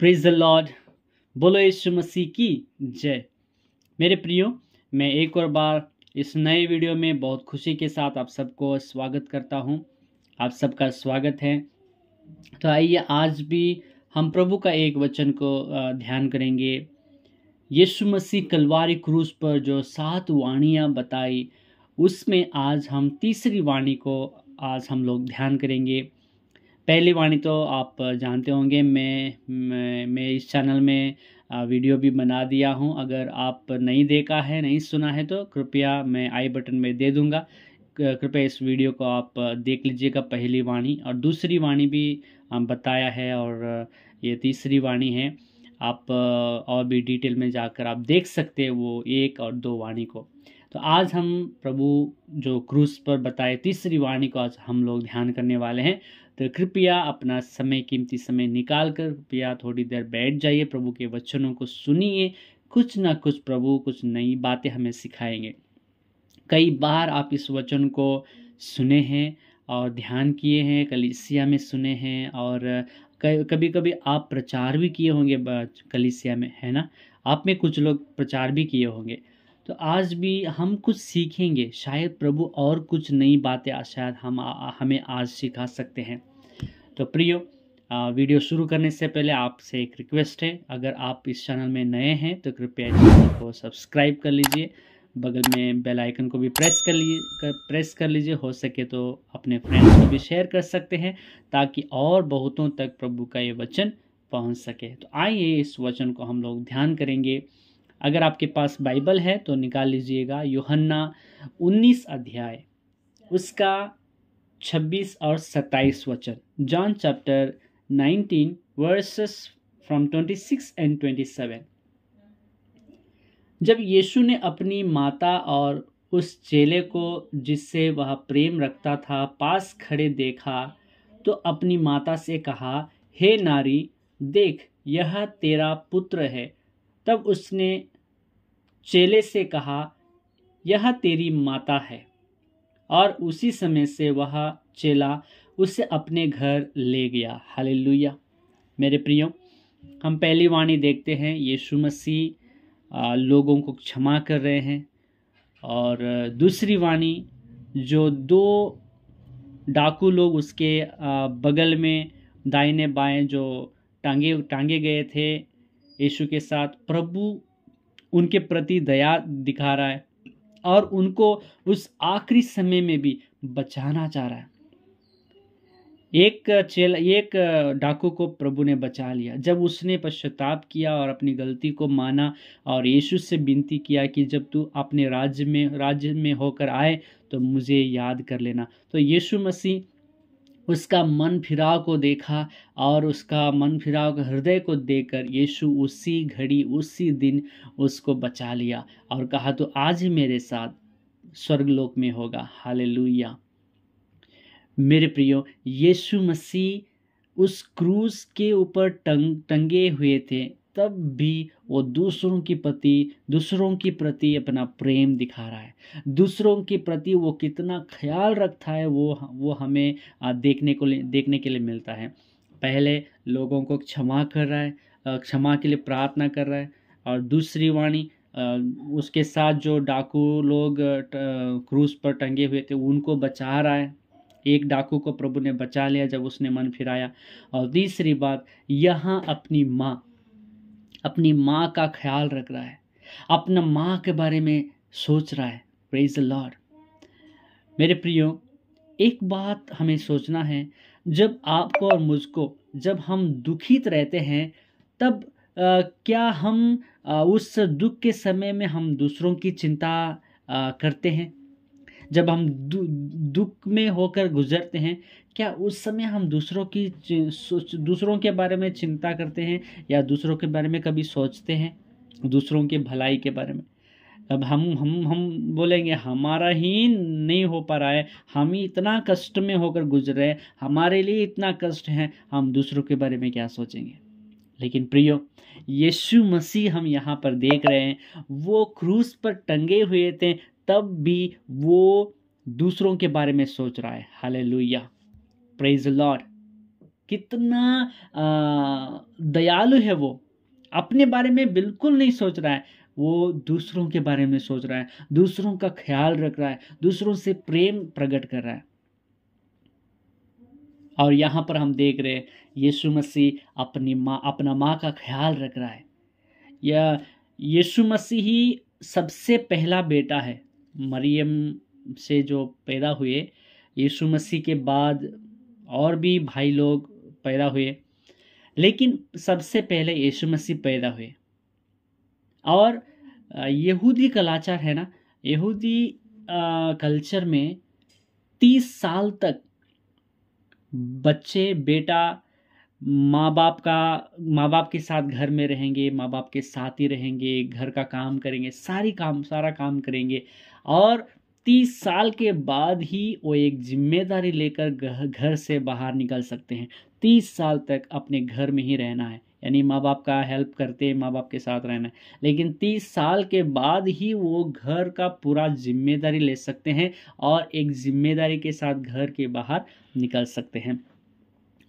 praise the Lord बोलो यीशु मसीह की जय मेरे प्रियो मैं एक और बार इस नए वीडियो में बहुत खुशी के साथ आप सबको स्वागत करता हूँ आप सबका स्वागत है तो आइए आज भी हम प्रभु का एक वचन को ध्यान करेंगे यीशु मसीह कलवारी क्रूज पर जो सात वाणियाँ बताई उसमें आज हम तीसरी वाणी को आज हम लोग ध्यान करेंगे पहली वाणी तो आप जानते होंगे मैं मैं, मैं इस चैनल में वीडियो भी बना दिया हूं अगर आप नहीं देखा है नहीं सुना है तो कृपया मैं आई बटन में दे दूंगा कृपया इस वीडियो को आप देख लीजिएगा पहली वाणी और दूसरी वाणी भी बताया है और ये तीसरी वाणी है आप और भी डिटेल में जाकर आप देख सकते हैं वो एक और दो वाणी को तो आज हम प्रभु जो क्रूस पर बताए तीसरी वाणी को आज हम लोग ध्यान करने वाले हैं तो कृपया अपना समय कीमती समय निकाल कर कृपया थोड़ी देर बैठ जाइए प्रभु के वचनों को सुनिए कुछ ना कुछ प्रभु कुछ नई बातें हमें सिखाएंगे कई बार आप इस वचन को सुने हैं और ध्यान किए हैं कलिसिया में सुने हैं और कभी कभी आप प्रचार भी किए होंगे कलिसिया में है ना आप में कुछ लोग प्रचार भी किए होंगे तो आज भी हम कुछ सीखेंगे शायद प्रभु और कुछ नई बातें शायद हम हमें आज सिखा सकते हैं तो प्रियो वीडियो शुरू करने से पहले आपसे एक रिक्वेस्ट है अगर आप इस चैनल में नए हैं तो कृपया चैनल को सब्सक्राइब कर लीजिए बगल में बेल आइकन को भी प्रेस कर लिए कर, प्रेस कर लीजिए हो सके तो अपने फ्रेंड्स को भी शेयर कर सकते हैं ताकि और बहुतों तक प्रभु का ये वचन पहुंच सके तो आइए इस वचन को हम लोग ध्यान करेंगे अगर आपके पास बाइबल है तो निकाल लीजिएगा योहन्ना 19 अध्याय उसका छब्बीस और सत्ताईस वचन John chapter nineteen verses from twenty six and twenty seven जब यीशु ने अपनी माता और उस चेले को जिससे वह प्रेम रखता था पास खड़े देखा तो अपनी माता से कहा हे नारी देख यह तेरा पुत्र है तब उसने चेले से कहा यह तेरी माता है और उसी समय से वह चेला उसे अपने घर ले गया हालेलुया मेरे प्रियो हम पहली वाणी देखते हैं यीशु मसीह लोगों को क्षमा कर रहे हैं और दूसरी वाणी जो दो डाकू लोग उसके बगल में दाहिने बाएं जो टांगे टांगे गए थे यीशु के साथ प्रभु उनके प्रति दया दिखा रहा है और उनको उस आखिरी समय में भी बचाना चाह रहा है एक चेल एक डाकू को प्रभु ने बचा लिया जब उसने पश्चाताप किया और अपनी गलती को माना और यीशु से विनती किया कि जब तू अपने राज्य में राज्य में होकर आए तो मुझे याद कर लेना तो यीशु मसीह उसका मन फिराव को देखा और उसका मन फिराव के हृदय को देखकर यीशु उसी घड़ी उसी दिन उसको बचा लिया और कहा तो आज ही मेरे साथ स्वर्गलोक में होगा हाले मेरे प्रियो यीशु मसीह उस क्रूज के ऊपर टंग टंगे हुए थे तब भी वो दूसरों की प्रति दूसरों के प्रति अपना प्रेम दिखा रहा है दूसरों के प्रति वो कितना ख्याल रखता है वो वो हमें देखने को देखने के लिए मिलता है पहले लोगों को क्षमा कर रहा है क्षमा के लिए प्रार्थना कर रहा है और दूसरी वाणी उसके साथ जो डाकू लोग क्रूज पर टंगे हुए थे उनको बचा रहा है एक डाकू को प्रभु ने बचा लिया जब उसने मन फिराया और तीसरी बात यहाँ अपनी माँ अपनी माँ का ख्याल रख रहा है अपना माँ के बारे में सोच रहा है प्रेज द लॉर्ड मेरे प्रियो एक बात हमें सोचना है जब आपको और मुझको जब हम दुखित रहते हैं तब आ, क्या हम आ, उस दुख के समय में हम दूसरों की चिंता आ, करते हैं जब हम दु, दुख में होकर गुजरते हैं क्या उस समय हम दूसरों की दूसरों के बारे में चिंता करते हैं या दूसरों के बारे में कभी सोचते हैं दूसरों के भलाई के बारे में अब हम हम हम बोलेंगे हमारा ही नहीं हो पा रहा है हम ही इतना कष्ट में होकर गुजर हैं हमारे लिए इतना कष्ट है हम दूसरों के बारे में क्या सोचेंगे लेकिन प्रियो यीशु मसीह हम यहाँ पर देख रहे हैं वो क्रूस पर टंगे हुए थे तब भी वो दूसरों के बारे में सोच रहा है हालेलुया प्रेज लॉर्ड कितना दयालु है वो अपने बारे में बिल्कुल नहीं सोच रहा है वो दूसरों के बारे में सोच रहा है दूसरों का ख्याल रख रहा है दूसरों से प्रेम प्रकट कर रहा है और यहाँ पर हम देख रहे हैं यीशु मसीह अपनी माँ अपना माँ का ख्याल रख रहा है या यीशु मसीह ही सबसे पहला बेटा है मरियम से जो पैदा हुए यीशु मसीह के बाद और भी भाई लोग पैदा हुए लेकिन सबसे पहले यीशु मसीह पैदा हुए और यहूदी कलाचार है ना यहूदी कल्चर में तीस साल तक बच्चे बेटा माँ बाप का माँ बाप के साथ घर में रहेंगे माँ बाप के साथ ही रहेंगे घर का काम करेंगे सारी काम सारा काम करेंगे और तीस साल के बाद ही वो एक जिम्मेदारी लेकर घर से बाहर निकल सकते हैं तीस साल तक अपने घर में ही रहना है यानी माँ बाप का हेल्प करते माँ बाप के साथ रहना है लेकिन तीस साल के बाद ही वो घर का पूरा जिम्मेदारी ले सकते हैं और एक जिम्मेदारी के साथ घर के बाहर निकल सकते हैं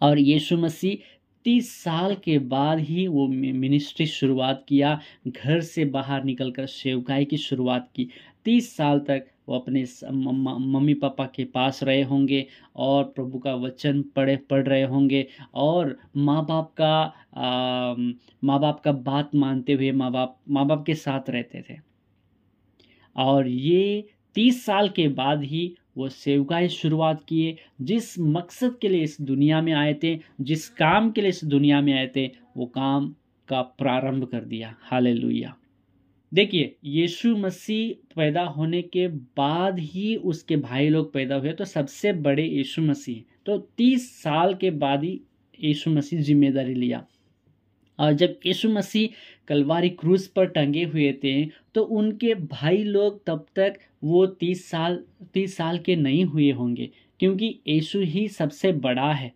और यीशु मसीह तीस साल के बाद ही वो मिनिस्ट्री शुरुआत किया घर से बाहर निकलकर सेवकाई की शुरुआत की तीस साल तक वो अपने मम्मी पापा के पास रहे होंगे और प्रभु का वचन पढ़े पढ़ रहे होंगे और माँ बाप का माँ बाप का बात मानते हुए माँ बाप माँ बाप के साथ रहते थे और ये तीस साल के बाद ही वो सेवकाएँ शुरुआत किए जिस मकसद के लिए इस दुनिया में आए थे जिस काम के लिए इस दुनिया में आए थे वो काम का प्रारंभ कर दिया हाल लुया देखिए यीशु मसीह पैदा होने के बाद ही उसके भाई लोग पैदा हुए तो सबसे बड़े यीशु मसीह तो तीस साल के बाद ही यीशु मसीह जिम्मेदारी लिया और जब यीशु मसीह कलवारी क्रूज पर टंगे हुए थे तो उनके भाई लोग तब तक वो तीस साल तीस साल के नहीं हुए होंगे क्योंकि यीशु ही सबसे बड़ा है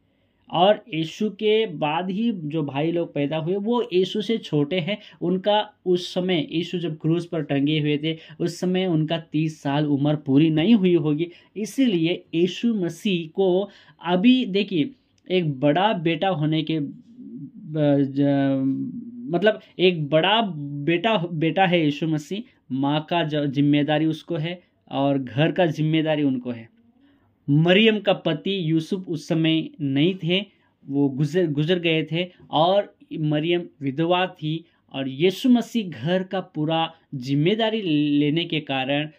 और यीशु के बाद ही जो भाई लोग पैदा हुए वो यीशु से छोटे हैं उनका उस समय यीशु जब क्रूज पर टंगे हुए थे उस समय उनका तीस साल उम्र पूरी नहीं हुई होगी इसीलिए यीशु मसीह को अभी देखिए एक बड़ा बेटा होने के मतलब एक बड़ा बेटा बेटा है यीशु मसीह माँ का जिम्मेदारी उसको है और घर का जिम्मेदारी उनको है मरियम का पति यूसुफ उस समय नहीं थे वो गुजर गुजर गए थे और मरियम विधवा थी और यीशु मसीह घर का पूरा जिम्मेदारी लेने के कारण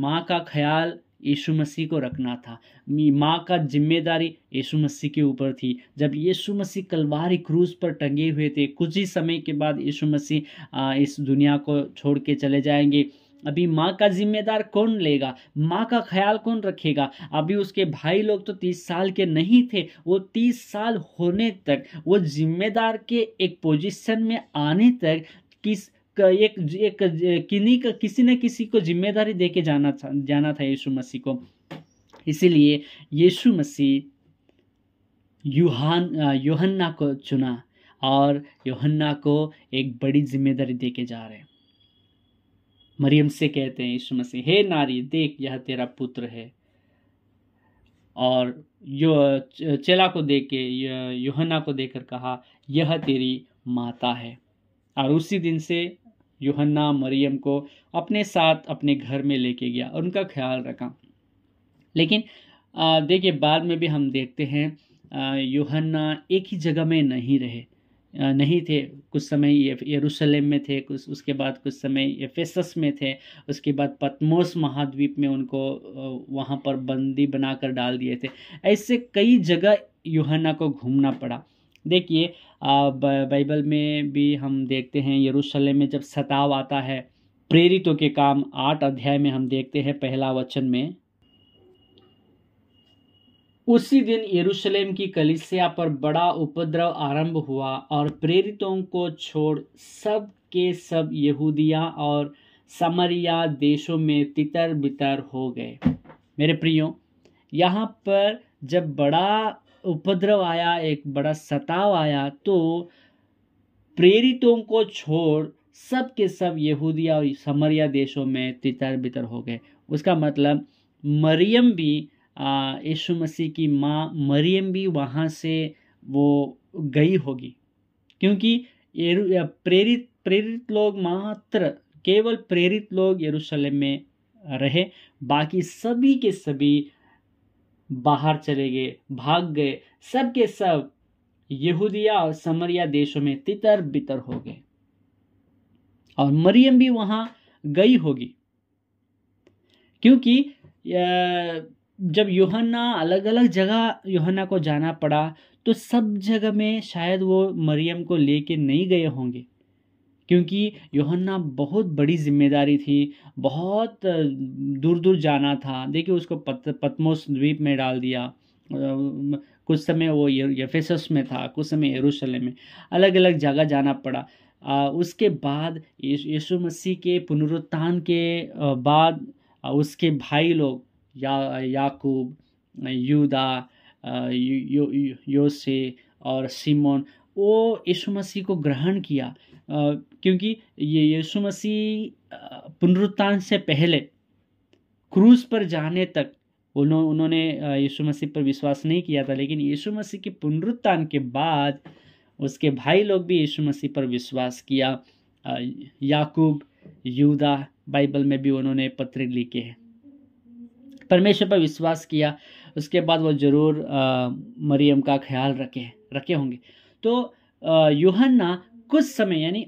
माँ का ख्याल यीशु मसीह को रखना था माँ का जिम्मेदारी यीशु मसीह के ऊपर थी जब यीशु मसीह कलवारी क्रूज पर टंगे हुए थे कुछ ही समय के बाद यीशु मसीह इस दुनिया को छोड़ के चले जाएंगे अभी माँ का जिम्मेदार कौन लेगा माँ का ख्याल कौन रखेगा अभी उसके भाई लोग तो तीस साल के नहीं थे वो तीस साल होने तक वो जिम्मेदार के एक पोजीशन में आने तक किस एक एक किन्हीं का किसी न किसी को जिम्मेदारी दे के जाना था जाना था यीशु मसीह को इसीलिए यीशु मसीह यूहान योहन्ना को चुना और योहन्ना को एक बड़ी जिम्मेदारी दे के जा रहे हैं मरियम से कहते हैं यीशु मसीह हे नारी देख यह तेरा पुत्र है और यो चेला को देख के योहना को कर कहा यह तेरी माता है और उसी दिन से योहन्ना मरियम को अपने साथ अपने घर में लेके गया और उनका ख्याल रखा लेकिन देखिए बाद में भी हम देखते हैं योहन्ना एक ही जगह में नहीं रहे नहीं थे कुछ समय ये यरूशलेम में थे कुछ उसके बाद कुछ समय एफेसस में थे उसके बाद पतमोस महाद्वीप में उनको वहाँ पर बंदी बनाकर डाल दिए थे ऐसे कई जगह यूहना को घूमना पड़ा देखिए बाइबल में भी हम देखते हैं यरूशलेम में जब सताव आता है प्रेरितों के काम आठ अध्याय में हम देखते हैं पहला वचन में उसी दिन यरूशलेम की कलिसिया पर बड़ा उपद्रव आरंभ हुआ और प्रेरितों को छोड़ सब के सब यहूदिया और समरिया देशों में तितर बितर हो गए मेरे प्रियो यहाँ पर जब बड़ा उपद्रव आया एक बड़ा सताव आया तो प्रेरितों को छोड़ सब के सब यहूदिया और समरिया देशों में तितर बितर हो गए उसका मतलब मरियम भी यीशु मसीह की माँ मरियम भी वहाँ से वो गई होगी क्योंकि प्रेरित प्रेरित लोग मात्र केवल प्रेरित लोग यरूशलेम में रहे बाकी सभी के सभी बाहर चले गए भाग गए सब के सब यहूदिया और समरिया देशों में तितर बितर हो गए और मरियम भी वहाँ गई होगी क्योंकि जब योहन्ना अलग अलग जगह योहन्ना को जाना पड़ा तो सब जगह में शायद वो मरियम को लेके नहीं गए होंगे क्योंकि योहन्ना बहुत बड़ी जिम्मेदारी थी बहुत दूर दूर जाना था देखिए उसको पत, पत्मोस द्वीप में डाल दिया कुछ समय वो यफेसस में था कुछ समय यरूशलेम में अलग अलग जगह जाना पड़ा आ, उसके बाद यीशु मसीह के पुनरुत्थान के बाद उसके भाई लोग या याकूब यूदा योसे और सिमोन वो यीशु मसीह को ग्रहण किया क्योंकि ये यीशु मसीह पुनरुत्थान से पहले क्रूज पर जाने तक उन्होंने उन्होंने यीशु मसीह पर विश्वास नहीं किया था लेकिन यीशु मसीह के पुनरुत्थान के बाद उसके भाई लोग भी यीशु मसीह पर विश्वास किया याकूब यूदा बाइबल में भी उन्होंने पत्र लिखे हैं परमेश्वर पर विश्वास किया उसके बाद वो ज़रूर मरियम का ख्याल रखे रखे होंगे तो यूहन्ना कुछ समय यानी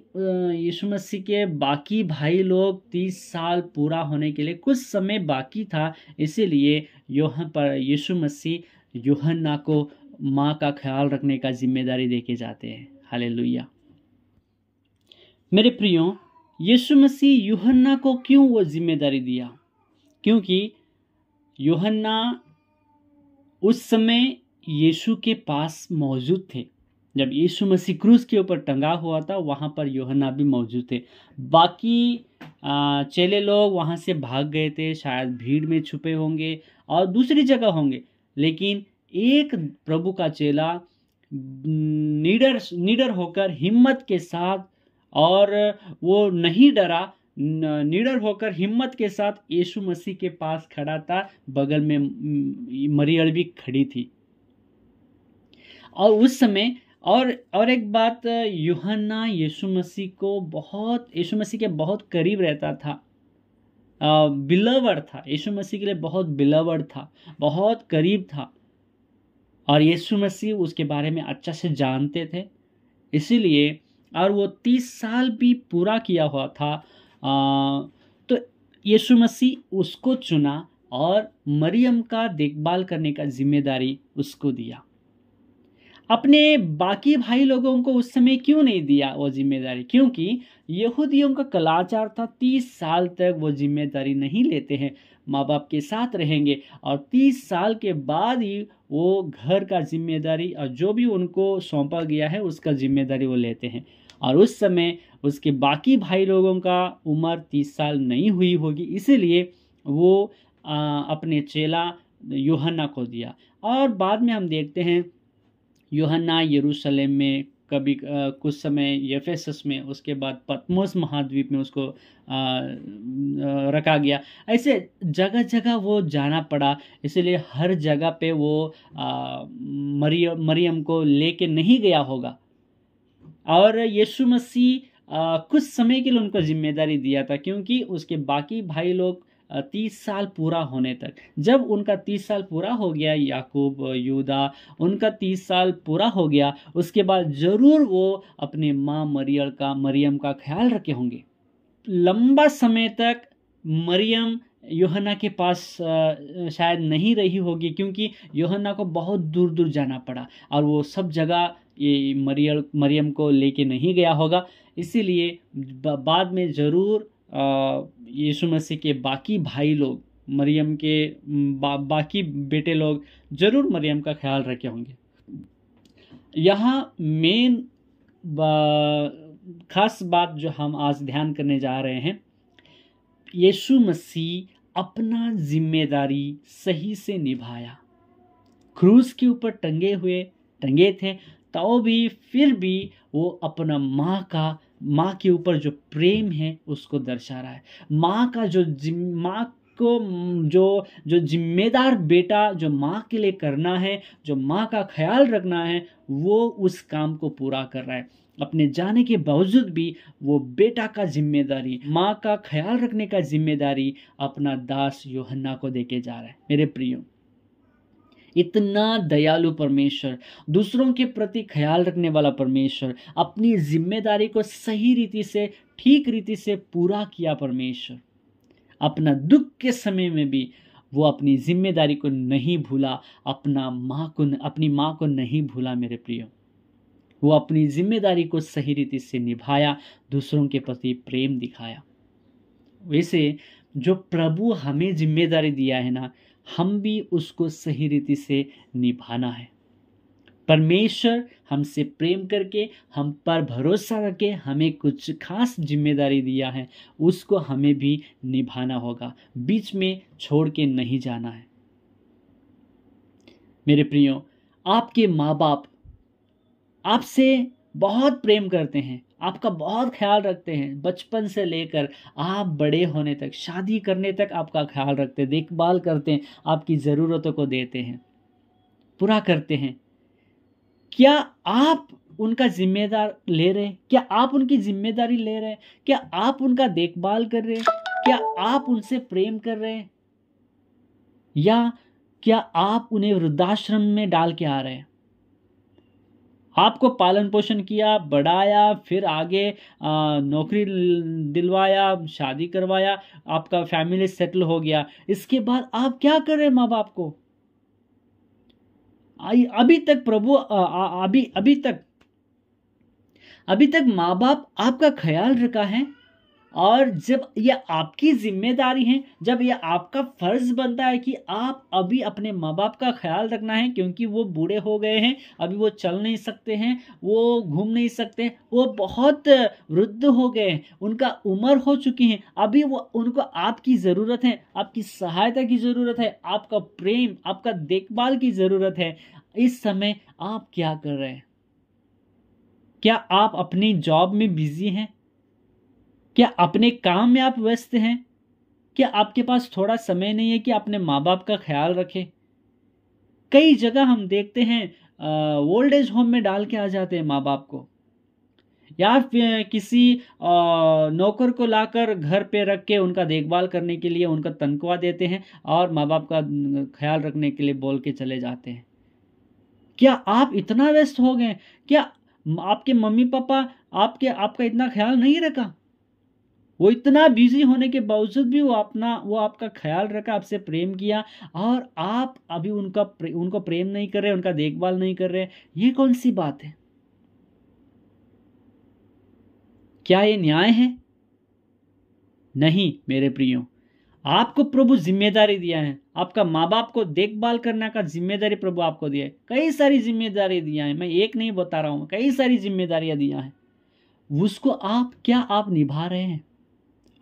यीशु मसीह के बाकी भाई लोग तीस साल पूरा होने के लिए कुछ समय बाकी था इसीलिए योह पर यीशु मसीह यूहन्ना को माँ का ख्याल रखने का जिम्मेदारी दे के जाते हैं हाले मेरे प्रियो यीशु मसीह यूहन्ना को क्यों वो जिम्मेदारी दिया क्योंकि योहन्ना उस समय यीशु के पास मौजूद थे जब यीशु मसीह क्रूस के ऊपर टंगा हुआ था वहाँ पर योहन्ना भी मौजूद थे बाकी चेले लोग वहाँ से भाग गए थे शायद भीड़ में छुपे होंगे और दूसरी जगह होंगे लेकिन एक प्रभु का चेला निडर निडर होकर हिम्मत के साथ और वो नहीं डरा निडर होकर हिम्मत के साथ यीशु मसीह के पास खड़ा था बगल में मरियल भी खड़ी थी और उस समय और और एक बात यूहन्ना यीशु मसीह को बहुत यीशु मसीह के बहुत करीब रहता था बिलवर था यीशु मसीह के लिए बहुत बिलवर था बहुत करीब था और यीशु मसीह उसके बारे में अच्छा से जानते थे इसीलिए और वो तीस साल भी पूरा किया हुआ था तो यीशु मसीह उसको चुना और मरियम का देखभाल करने का जिम्मेदारी उसको दिया अपने बाकी भाई लोगों को उस समय क्यों नहीं दिया वो जिम्मेदारी क्योंकि यहूदियों का कलाचार था तीस साल तक वो जिम्मेदारी नहीं लेते हैं माँ बाप के साथ रहेंगे और तीस साल के बाद ही वो घर का जिम्मेदारी और जो भी उनको सौंपा गया है उसका जिम्मेदारी वो लेते हैं और उस समय उसके बाकी भाई लोगों का उम्र तीस साल नहीं हुई होगी इसीलिए वो आ, अपने चेला योहन्ना को दिया और बाद में हम देखते हैं योहन्ना यरूशलेम में कभी आ, कुछ समय यफेसस में उसके बाद पतमोस महाद्वीप में उसको आ, रखा गया ऐसे जगह जगह वो जाना पड़ा इसलिए हर जगह पे वो मरियम मरियम को लेके नहीं गया होगा और यीशु मसीह कुछ समय के लिए उनको जिम्मेदारी दिया था क्योंकि उसके बाकी भाई लोग तीस साल पूरा होने तक जब उनका तीस साल पूरा हो गया याकूब यूदा उनका तीस साल पूरा हो गया उसके बाद ज़रूर वो अपने माँ मरियल का मरियम का ख्याल रखे होंगे लंबा समय तक मरियम योहना के पास शायद नहीं रही होगी क्योंकि योहना को बहुत दूर दूर जाना पड़ा और वो सब जगह ये मरियल मरियम को लेके नहीं गया होगा इसीलिए बाद में ज़रूर यीशु मसीह के बाकी भाई लोग मरियम के बा, बाकी बेटे लोग ज़रूर मरियम का ख्याल रखे होंगे यहाँ मेन खास बात जो हम आज ध्यान करने जा रहे हैं यीशु मसीह अपना जिम्मेदारी सही से निभाया क्रूज के ऊपर टंगे हुए टंगे थे तो भी फिर भी वो अपना माँ का माँ के ऊपर जो प्रेम है उसको दर्शा रहा है माँ का जो माँ को जो जो जिम्मेदार बेटा जो माँ के लिए करना है जो माँ का ख्याल रखना है वो उस काम को पूरा कर रहा है अपने जाने के बावजूद भी वो बेटा का जिम्मेदारी माँ का ख्याल रखने का जिम्मेदारी अपना दास योहन्ना को देके जा रहा है मेरे प्रियो इतना दयालु परमेश्वर दूसरों के प्रति ख्याल रखने वाला परमेश्वर अपनी जिम्मेदारी को सही रीति से ठीक रीति से पूरा किया परमेश्वर अपना दुख के समय में भी वो अपनी जिम्मेदारी को नहीं भूला अपना माँ को अपनी माँ को नहीं भूला मेरे प्रियो वो अपनी जिम्मेदारी को सही रीति से निभाया दूसरों के प्रति प्रेम दिखाया वैसे जो प्रभु हमें जिम्मेदारी दिया है ना हम भी उसको सही रीति से निभाना है परमेश्वर हमसे प्रेम करके हम पर भरोसा करके हमें कुछ खास जिम्मेदारी दिया है उसको हमें भी निभाना होगा बीच में छोड़ के नहीं जाना है मेरे प्रियो आपके माँ बाप आपसे बहुत प्रेम करते हैं आपका बहुत ख्याल रखते हैं बचपन से लेकर आप बड़े होने तक शादी करने तक आपका ख्याल रखते हैं देखभाल करते हैं आपकी ज़रूरतों को देते हैं पूरा करते हैं क्या आप उनका जिम्मेदार ले रहे हैं क्या आप उनकी जिम्मेदारी ले रहे हैं क्या आप उनका देखभाल कर रहे हैं क्या आप उनसे प्रेम कर रहे हैं या क्या आप उन्हें वृद्धाश्रम में डाल के आ रहे हैं आपको पालन पोषण किया बढ़ाया फिर आगे आ, नौकरी दिलवाया शादी करवाया आपका फैमिली सेटल हो गया इसके बाद आप क्या कर रहे हैं माँ बाप को अभी तक प्रभु अभी अभी तक अभी तक माँ बाप आपका ख्याल रखा है और जब ये आपकी जिम्मेदारी है जब ये आपका फ़र्ज़ बनता है कि आप अभी अपने माँ बाप का ख्याल रखना है क्योंकि वो बूढ़े हो गए हैं अभी वो चल नहीं सकते हैं वो घूम नहीं सकते वो बहुत वृद्ध हो गए हैं उनका उम्र हो चुकी है अभी वो उनको आपकी ज़रूरत है आपकी सहायता की ज़रूरत है आपका प्रेम आपका देखभाल की ज़रूरत है इस समय आप क्या कर रहे हैं क्या आप अपनी जॉब में बिजी हैं क्या अपने काम में आप व्यस्त हैं क्या आपके पास थोड़ा समय नहीं है कि अपने माँ बाप का ख्याल रखें कई जगह हम देखते हैं ओल्ड एज होम में डाल के आ जाते हैं माँ बाप को या किसी नौकर को लाकर घर पे रख के उनका देखभाल करने के लिए उनका तनख्वाह देते हैं और माँ बाप का ख्याल रखने के लिए बोल के चले जाते हैं क्या आप इतना व्यस्त हो गए क्या आपके मम्मी पापा आपके आपका इतना ख्याल नहीं रखा वो इतना बिजी होने के बावजूद भी वो अपना वो आपका ख्याल रखा आपसे प्रेम किया और आप अभी उनका प्रे, उनको प्रेम नहीं कर रहे उनका देखभाल नहीं कर रहे ये कौन सी बात है क्या ये न्याय है नहीं मेरे प्रियो आपको प्रभु जिम्मेदारी दिया है आपका माँ बाप को देखभाल करने का जिम्मेदारी प्रभु आपको दिया है कई सारी जिम्मेदारी दिया है मैं एक नहीं बता रहा हूँ कई सारी जिम्मेदारियाँ दिया है उसको आप क्या आप निभा रहे हैं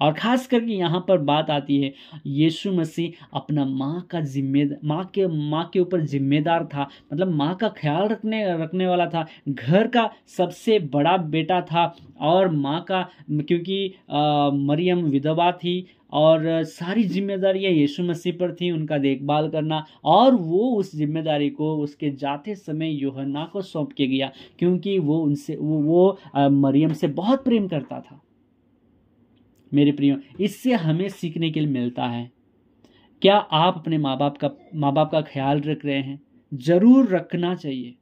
और ख़ास करके यहाँ पर बात आती है यीशु मसीह अपना माँ का जिम्मे माँ के माँ के ऊपर जिम्मेदार था मतलब माँ का ख्याल रखने रखने वाला था घर का सबसे बड़ा बेटा था और माँ का क्योंकि मरियम विधवा थी और सारी जिम्मेदारियाँ यीशु मसीह पर थी उनका देखभाल करना और वो उस जिम्मेदारी को उसके जाते समय योहन्ना को सौंप के गया क्योंकि वो उनसे वो वो मरियम से बहुत प्रेम करता था मेरे प्रियो इससे हमें सीखने के लिए मिलता है क्या आप अपने माँ बाप का माँ बाप का ख्याल रख रहे हैं ज़रूर रखना चाहिए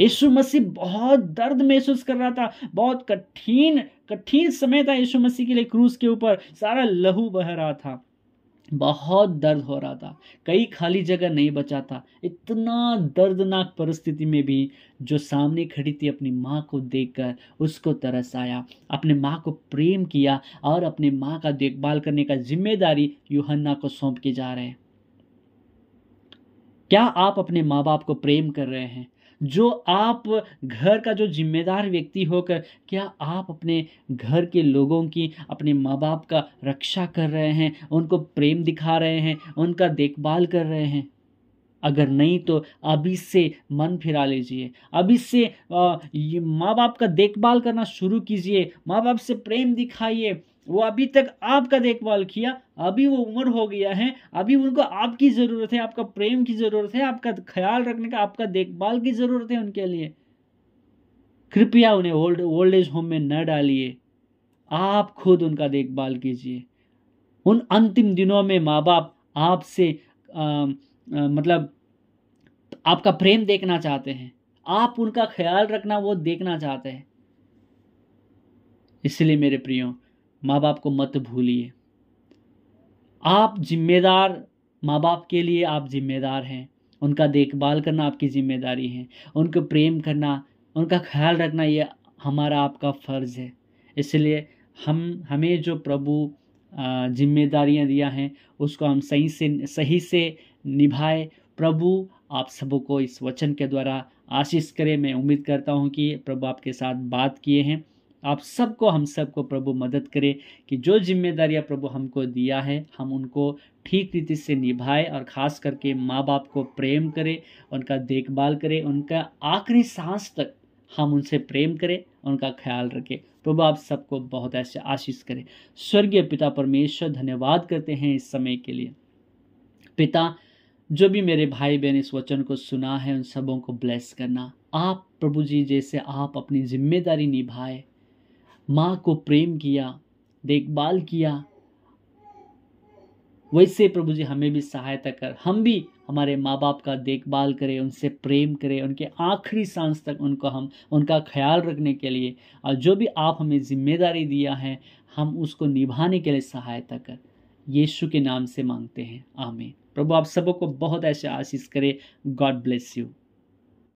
यीशु मसीह बहुत दर्द महसूस कर रहा था बहुत कठिन कठिन समय था यीशु मसीह के लिए क्रूज के ऊपर सारा लहू बह रहा था बहुत दर्द हो रहा था कई खाली जगह नहीं बचा था इतना दर्दनाक परिस्थिति में भी जो सामने खड़ी थी अपनी माँ को देखकर उसको तरस आया अपने माँ को प्रेम किया और अपने माँ का देखभाल करने का जिम्मेदारी यूहन्ना को सौंप के जा रहे हैं क्या आप अपने माँ बाप को प्रेम कर रहे हैं जो आप घर का जो जिम्मेदार व्यक्ति होकर क्या आप अपने घर के लोगों की अपने माँ बाप का रक्षा कर रहे हैं उनको प्रेम दिखा रहे हैं उनका देखभाल कर रहे हैं अगर नहीं तो अभी से मन फिरा लीजिए अभी से माँ बाप का देखभाल करना शुरू कीजिए माँ बाप से प्रेम दिखाइए वो अभी तक आपका देखभाल किया अभी वो उम्र हो गया है अभी उनको आपकी ज़रूरत है आपका प्रेम की ज़रूरत है आपका ख्याल रखने का आपका देखभाल की ज़रूरत है उनके लिए कृपया उन्हें ओल्ड ओल्ड एज होम में न डालिए आप खुद उनका देखभाल कीजिए उन अंतिम दिनों में माँ बाप आपसे मतलब आपका प्रेम देखना चाहते हैं आप उनका ख्याल रखना वो देखना चाहते हैं इसलिए मेरे प्रियो माँ बाप को मत भूलिए आप जिम्मेदार माँ बाप के लिए आप जिम्मेदार हैं उनका देखभाल करना आपकी जिम्मेदारी है उनको प्रेम करना उनका ख्याल रखना ये हमारा आपका फ़र्ज़ है इसलिए हम हमें जो प्रभु जिम्मेदारियां दिया हैं उसको हम सही से सही से निभाए प्रभु आप सबको इस वचन के द्वारा आशीष करें मैं उम्मीद करता हूं कि प्रभु आपके साथ बात किए हैं आप सबको हम सबको प्रभु मदद करे कि जो जिम्मेदारियां प्रभु हमको दिया है हम उनको ठीक रीति से निभाए और ख़ास करके माँ बाप को प्रेम करें उनका देखभाल करें उनका आखिरी सांस तक हम उनसे प्रेम करें उनका ख्याल रखें प्रभु आप सबको बहुत ऐसे आशीष करें स्वर्गीय पिता परमेश्वर धन्यवाद करते हैं इस समय के लिए पिता जो भी मेरे भाई बहन इस वचन को सुना है उन सबों को ब्लेस करना आप प्रभु जी जैसे आप अपनी जिम्मेदारी निभाए माँ को प्रेम किया देखभाल किया वैसे प्रभु जी हमें भी सहायता कर हम भी हमारे माँ बाप का देखभाल करें उनसे प्रेम करें उनके आखिरी सांस तक उनको हम उनका ख्याल रखने के लिए और जो भी आप हमें जिम्मेदारी दिया है हम उसको निभाने के लिए सहायता कर यीशु के नाम से मांगते हैं आमीन प्रभु आप सबों को बहुत ऐसे आशीष करे गॉड ब्लेस यू